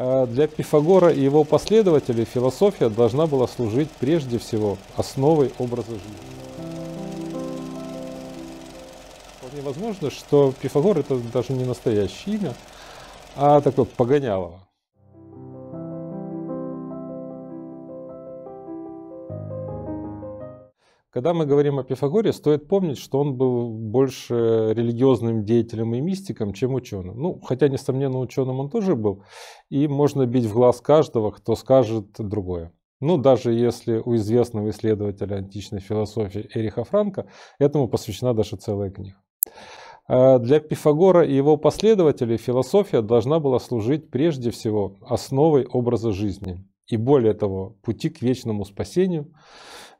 А для Пифагора и его последователей философия должна была служить прежде всего основой образа жизни. Вполне возможно, что Пифагор это даже не настоящее имя, а такое погонялово. Когда мы говорим о Пифагоре, стоит помнить, что он был больше религиозным деятелем и мистиком, чем ученым. Ну, хотя, несомненно, ученым он тоже был. И можно бить в глаз каждого, кто скажет другое. Ну, даже если у известного исследователя античной философии Эриха Франка этому посвящена даже целая книга. А для Пифагора и его последователей философия должна была служить прежде всего основой образа жизни и более того, пути к вечному спасению,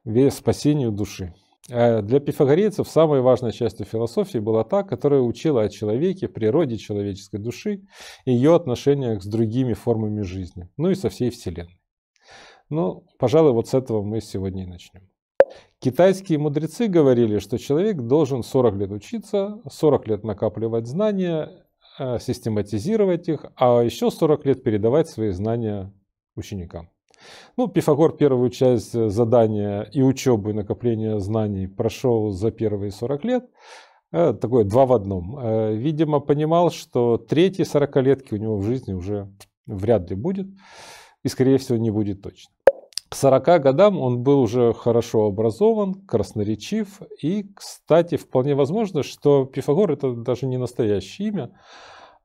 вея спасению души. А для пифагорейцев самой важной частью философии была та, которая учила о человеке, природе человеческой души и ее отношениях с другими формами жизни, ну и со всей Вселенной. Ну, пожалуй, вот с этого мы сегодня и начнем. Китайские мудрецы говорили, что человек должен 40 лет учиться, 40 лет накапливать знания, э, систематизировать их, а еще 40 лет передавать свои знания ученикам. Ну, Пифагор первую часть э, задания и учебы, накопления знаний прошел за первые 40 лет. Э, такое два в одном. Э, видимо, понимал, что третьей сорокалетки у него в жизни уже вряд ли будет. И, скорее всего, не будет точно. К 40 годам он был уже хорошо образован, красноречив. И, кстати, вполне возможно, что Пифагор – это даже не настоящее имя,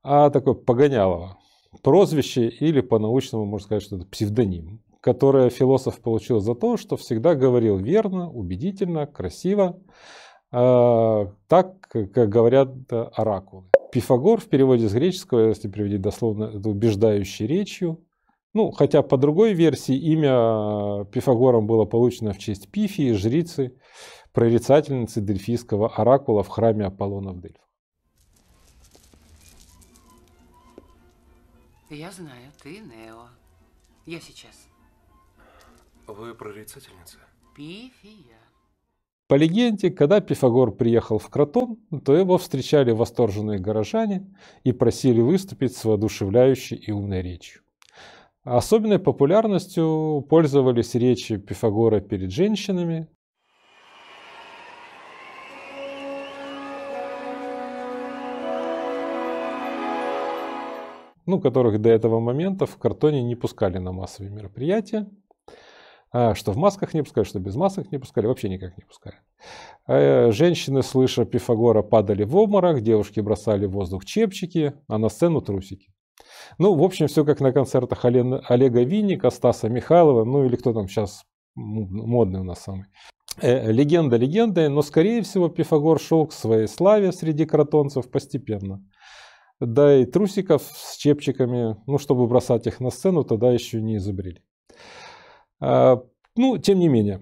а такое Погонялово прозвище или по-научному можно сказать, что это псевдоним которое философ получил за то, что всегда говорил верно, убедительно, красиво, э, так, как говорят э, оракулы. Пифагор в переводе с греческого, если переводить дословно, это убеждающий речью. Ну, хотя по другой версии имя э, Пифагором было получено в честь Пифии, жрицы, прорицательницы дельфийского оракула в храме Аполлона в Дельфах. Я знаю, ты Нео. Я сейчас. Вы прорицательница? Пифия. По легенде, когда Пифагор приехал в Кротон, то его встречали восторженные горожане и просили выступить с воодушевляющей и умной речью. Особенной популярностью пользовались речи Пифагора перед женщинами, ну, которых до этого момента в картоне не пускали на массовые мероприятия. А что в масках не пускали, что без масок не пускали, вообще никак не пускали. А, э, женщины, слыша Пифагора, падали в обморок, девушки бросали в воздух чепчики, а на сцену трусики. Ну, в общем, все как на концертах Олега Винника, Стаса Михайлова, ну или кто там сейчас модный у нас самый. Э, легенда легендой, но, скорее всего, Пифагор шел к своей славе среди кротонцев постепенно. Да и трусиков с чепчиками, ну, чтобы бросать их на сцену, тогда еще не изобрели. А, ну, тем не менее,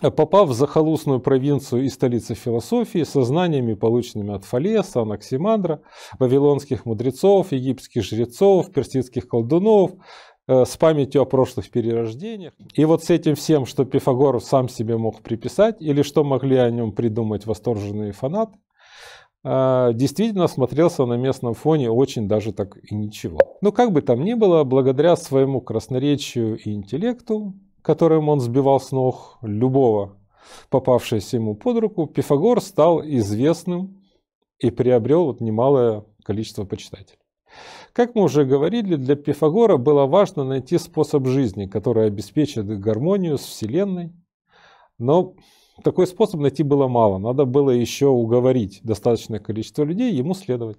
попав в захолустную провинцию и столицы философии, со знаниями, полученными от Фалеса, Анаксимандра, вавилонских мудрецов, египетских жрецов, персидских колдунов, э, с памятью о прошлых перерождениях. И вот с этим всем, что Пифагор сам себе мог приписать, или что могли о нем придумать восторженные фанаты, а, действительно смотрелся на местном фоне очень даже так и ничего. Но ну, как бы там ни было, благодаря своему красноречию и интеллекту, которым он сбивал с ног любого, попавшегося ему под руку, Пифагор стал известным и приобрел вот немалое количество почитателей. Как мы уже говорили, для Пифагора было важно найти способ жизни, который обеспечит гармонию с Вселенной но такой способ найти было мало. Надо было еще уговорить достаточное количество людей ему следовать.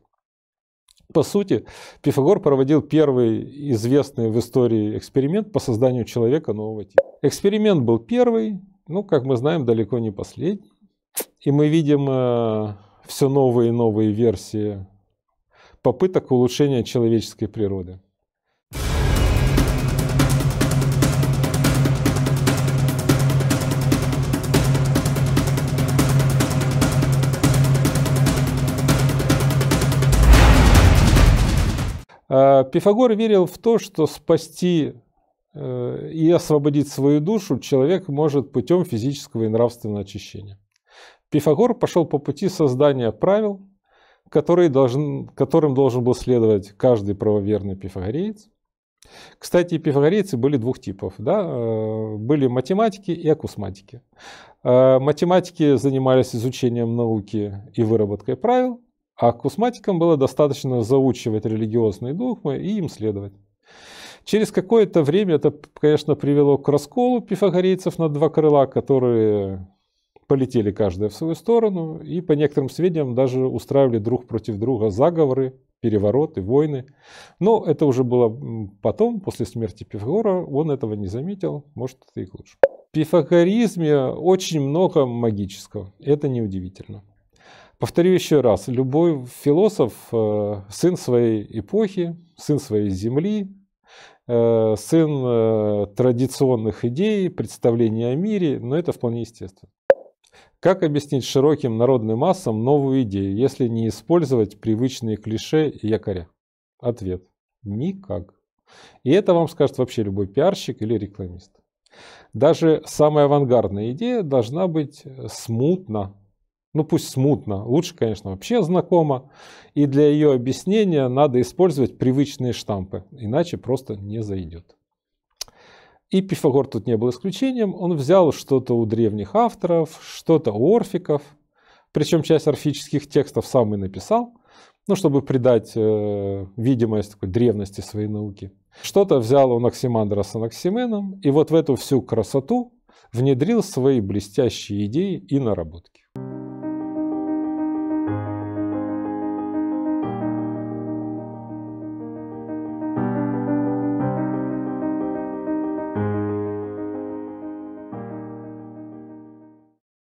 По сути, Пифагор проводил первый известный в истории эксперимент по созданию человека нового типа. Эксперимент был первый, ну, как мы знаем, далеко не последний. И мы видим э, все новые и новые версии попыток улучшения человеческой природы. Э, Пифагор верил в то, что спасти э, и освободить свою душу человек может путем физического и нравственного очищения. Пифагор пошел по пути создания правил, который должен, которым должен был следовать каждый правоверный пифагореец. Кстати, пифагорейцы были двух типов. Да? Э, были математики и акусматики. Математики занимались изучением науки и выработкой правил, а кусматикам было достаточно заучивать религиозные догмы и им следовать. Через какое-то время это, конечно, привело к расколу пифагорейцев на два крыла, которые полетели каждая в свою сторону и, по некоторым сведениям, даже устраивали друг против друга заговоры, перевороты, войны. Но это уже было потом, после смерти Пифагора, он этого не заметил, может, это и к лучшему. В пифагоризме очень много магического, это неудивительно. Повторю еще раз, любой философ э, – сын своей эпохи, сын своей земли, э, сын э, традиционных идей, представлений о мире, но это вполне естественно. Как объяснить широким народным массам новую идею, если не использовать привычные клише и якоря? Ответ – никак. И это вам скажет вообще любой пиарщик или рекламист. Даже самая авангардная идея должна быть смутна ну пусть смутно, лучше, конечно, вообще знакомо. И для ее объяснения надо использовать привычные штампы, иначе просто не зайдет. И Пифагор тут не был исключением, он взял что-то у древних авторов, что-то у орфиков, причем часть орфических текстов сам и написал, ну, чтобы придать э, видимость такой древности своей науки. Что-то взял у Наксимандра с Анаксименом, и вот в эту всю красоту внедрил свои блестящие идеи и наработки.